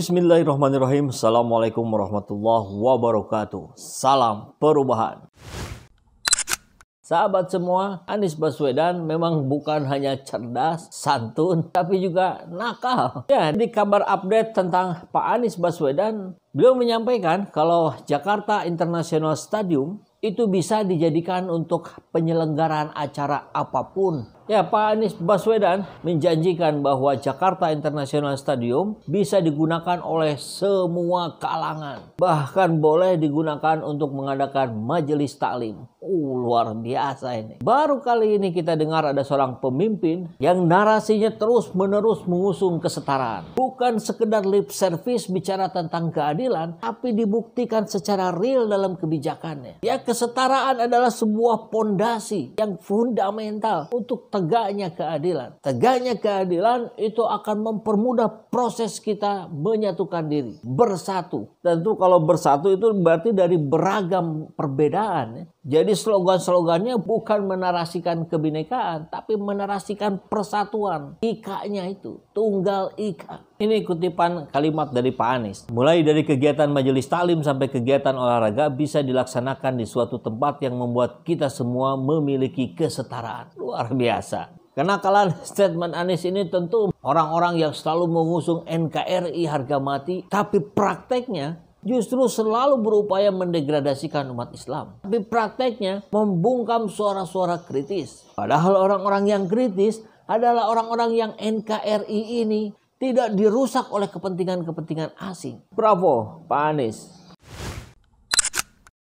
Bismillahirrahmanirrahim. Assalamualaikum warahmatullahi wabarakatuh. Salam perubahan. Sahabat semua, Anies Baswedan memang bukan hanya cerdas, santun, tapi juga nakal. Ya, di kabar update tentang Pak Anies Baswedan, beliau menyampaikan kalau Jakarta International Stadium itu bisa dijadikan untuk penyelenggaraan acara apapun. Ya, Pak Anies Baswedan menjanjikan bahwa Jakarta International Stadium bisa digunakan oleh semua kalangan. Bahkan boleh digunakan untuk mengadakan majelis taklim. Uh, luar biasa ini. Baru kali ini kita dengar ada seorang pemimpin yang narasinya terus-menerus mengusung kesetaraan. Bukan sekedar lip service bicara tentang keadilan, tapi dibuktikan secara real dalam kebijakannya. Ya, kesetaraan adalah sebuah pondasi yang fundamental untuk tegaknya keadilan. Tegaknya keadilan itu akan mempermudah proses kita menyatukan diri, bersatu. Tentu kalau bersatu itu berarti dari beragam perbedaan. Ya. Jadi slogan-slogannya bukan menarasikan kebinekaan, tapi menarasikan persatuan. Ikanya itu, tunggal ika. Ini kutipan kalimat dari Pak Anies. Mulai dari kegiatan majelis talim sampai kegiatan olahraga bisa dilaksanakan di suatu tempat yang membuat kita semua memiliki kesetaraan. Luar biasa. Kenakalan statement Anies ini tentu orang-orang yang selalu mengusung NKRI harga mati, tapi prakteknya justru selalu berupaya mendegradasikan umat Islam. Tapi prakteknya membungkam suara-suara kritis. Padahal orang-orang yang kritis adalah orang-orang yang NKRI ini tidak dirusak oleh kepentingan-kepentingan asing. Bravo, Pak Anies.